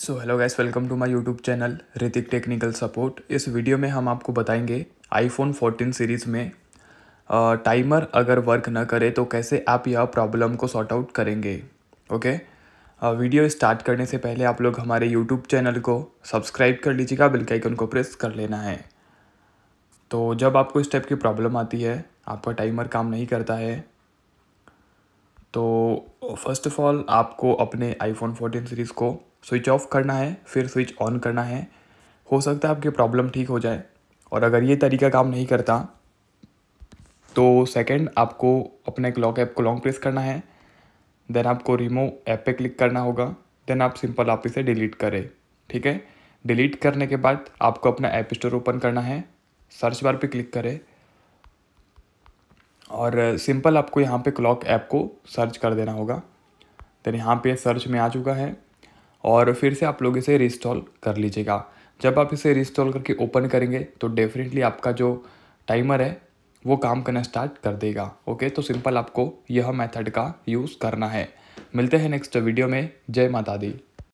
so hello guys welcome to my YouTube channel Hritik technical support इस video में हम आपको बताएंगे आईफोन 14 सीरीज़ में टाइमर अगर वर्क ना करे तो कैसे आप यह प्रॉब्लम को सॉर्ट आउट करेंगे ओके वीडियो स्टार्ट करने से पहले आप लोग हमारे यूट्यूब चैनल को सब्सक्राइब कर लीजिएगा बिल्कुल आइकन को प्रेस कर लेना है तो जब आपको इस टाइप की प्रॉब्लम आती है आपका टाइमर काम नहीं करता है तो फर्स्ट ऑफ ऑल आपको अपने आईफोन फोर्टीन सीरीज़ को स्विच ऑफ करना है फिर स्विच ऑन करना है हो सकता है आपकी प्रॉब्लम ठीक हो जाए और अगर ये तरीका काम नहीं करता तो सेकंड आपको अपने क्लॉक ऐप को लॉन्ग प्रेस करना है देन आपको रिमूव ऐप पे क्लिक करना होगा देन आप सिंपल आप इसे डिलीट करें ठीक है डिलीट करने के बाद आपको अपना ऐप स्टोर ओपन करना है सर्च बार पे क्लिक करें और सिंपल आपको यहाँ पे क्लॉक ऐप को सर्च कर देना होगा देन यहाँ पे सर्च में आ चुका है और फिर से आप लोग इसे रिस्टॉल कर लीजिएगा जब आप इसे रिस्टॉल करके ओपन करेंगे तो डेफिनेटली आपका जो टाइमर है वो काम करना स्टार्ट कर देगा ओके तो सिंपल आपको यह मेथड का यूज़ करना है मिलते हैं नेक्स्ट वीडियो में जय माता दी